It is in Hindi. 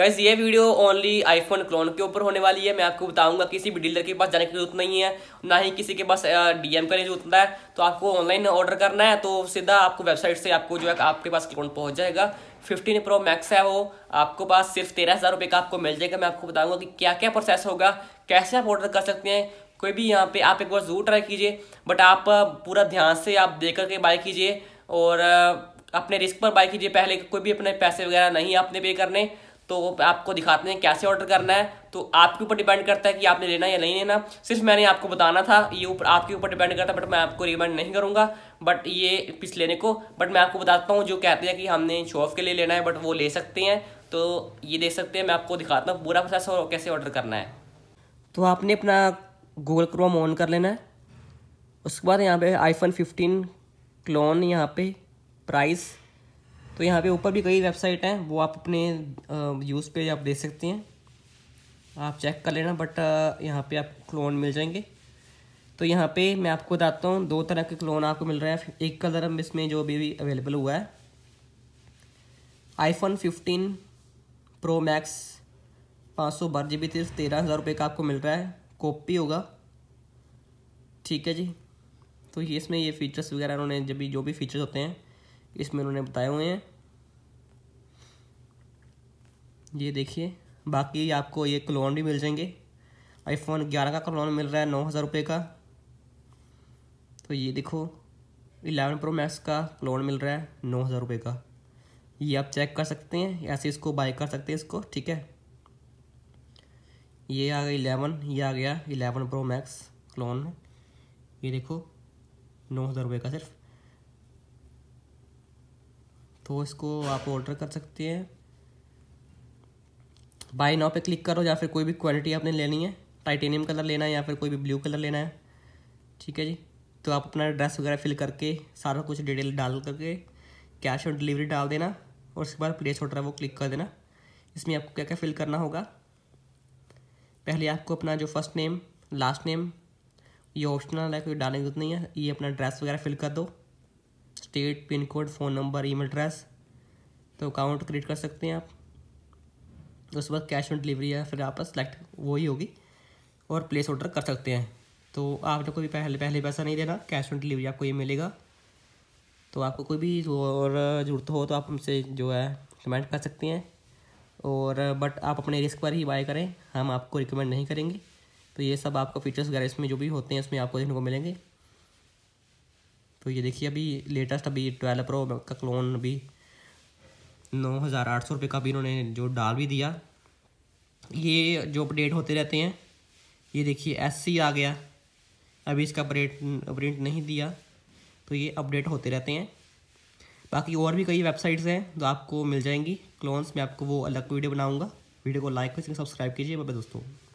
कैसे ये वीडियो ओनली आईफोन क्लोन के ऊपर होने वाली है मैं आपको बताऊंगा किसी भी डीलर के पास जाने की जरूरत नहीं है ना ही किसी के पास डीएम करने की जरूरत है तो आपको ऑनलाइन ऑर्डर करना है तो सीधा आपको वेबसाइट से आपको जो है आपके पास क्लोन पहुंच जाएगा फिफ्टीन प्रो मैक्स है वो आपको पास सिर्फ तेरह हज़ार रुपये का आपको मिल जाएगा मैं आपको बताऊँगा कि क्या क्या प्रोसेस होगा कैसे आप ऑर्डर कर सकते हैं कोई भी यहाँ पर आप एक बार ज़रूर ट्राई कीजिए बट आप पूरा ध्यान से आप देख करके बाय कीजिए और अपने रिस्क पर बाय कीजिए पहले कोई भी अपने पैसे वगैरह नहीं आपने पे करने तो आपको दिखाते हैं कैसे ऑर्डर करना है तो आपके ऊपर डिपेंड करता है कि आपने लेना या नहीं लेना सिर्फ मैंने आपको बताना था ये ऊपर आपके ऊपर डिपेंड करता है बट मैं आपको रिकमेंड नहीं करूँगा बट ये पिस लेने को बट मैं आपको बताता हूँ जो कहते हैं कि हमने शो ऑफ के लिए लेना है बट वो ले सकते हैं तो ये देख सकते हैं मैं आपको दिखाता हूँ पूरा प्रोसेस और कैसे ऑर्डर करना है तो आपने अपना गूगल क्रोम ऑन कर लेना है उसके बाद यहाँ पे आईफोन 15 क्लोन यहाँ पे प्राइस तो यहाँ पे ऊपर भी कई वेबसाइट हैं वो आप अपने यूज़ पे आप देख सकते हैं आप चेक कर लेना बट यहाँ पे आपको क्लोन मिल जाएंगे तो यहाँ पे मैं आपको बताता हूँ दो तरह के क्लोन आपको मिल रहा है एक कलर इसमें जो अभी भी अवेलेबल हुआ है आईफोन फिफ्टीन प्रो मैक्स पाँच सौ बारह जी बी सिर्फ तेरह हज़ार रुपये का आपको मिल रहा है कॉपी होगा ठीक है जी तो ये इसमें ये फीचर्स वगैरह उन्होंने जब भी जो भी फीचर्स होते हैं इसमें उन्होंने बताए हुए हैं ये देखिए बाकी आपको ये क्लोन भी मिल जाएंगे आईफोन 11 का क्लोन मिल रहा है नौ हज़ार रुपये का तो ये देखो 11 प्रो मैक्स का क्लोन मिल रहा है नौ हज़ार रुपये का ये आप चेक कर सकते हैं ऐसे इसको बाय कर सकते हैं इसको ठीक है ये आ गया इलेवन ये आ गया इलेवन प्रो मैक्स क्लोन ये देखो नौ हज़ार रुपये का सिर्फ तो इसको आप ऑर्डर कर सकते हैं बाय नाउ पे क्लिक करो या फिर कोई भी क्वालिटी आपने लेनी है टाइटेनियम कलर लेना है या फिर कोई भी ब्लू कलर लेना है ठीक है जी तो आप अपना एड्रेस वगैरह फिल करके सारा कुछ डिटेल डाल करके कैश ऑन डिलीवरी डाल देना और उसके बाद प्लेस ऑर्डर है वो क्लिक कर देना इसमें आपको क्या क्या फिल करना होगा पहले आपको अपना जो फर्स्ट नेम लास्ट नेम ये ऑप्शनल है कोई डालने की जरूरत नहीं है ये अपना एड्रेस वगैरह फिल कर दो state pin code phone number email address तो अकाउंट क्रिएट कर सकते हैं आप उसके बाद कैश ऑन डिलीवरी या फिर आप सेलेक्ट वो ही होगी और प्लेस ऑर्डर कर सकते हैं तो आपने कोई पहले पहले पैसा नहीं देना कैश ऑन डिलीवरी आपको ये मिलेगा तो आपको कोई भी और ज़रूरत हो तो आप हमसे जो है कमेंट कर सकते हैं और बट आप अपने रिस्क पर ही बाय करें हम आपको रिकमेंड नहीं करेंगे तो ये सब आपको फीचर्स वगैरह इसमें जो भी होते हैं उसमें आपको देखने को मिलेंगे तो ये देखिए अभी लेटेस्ट अभी ट्वेल्व प्रो का क्लोन अभी नौ हज़ार आठ सौ रुपये का भी इन्होंने जो डाल भी दिया ये जो अपडेट होते रहते हैं ये देखिए एस सी आ गया अभी इसका अपडेट अपडेट नहीं दिया तो ये अपडेट होते रहते हैं बाकी और भी कई वेबसाइट्स हैं जो तो आपको मिल जाएंगी क्लोन्स में आपको वो अलग वीडियो बनाऊँगा वीडियो को लाइक और सब्सक्राइब कीजिए बाबा दोस्तों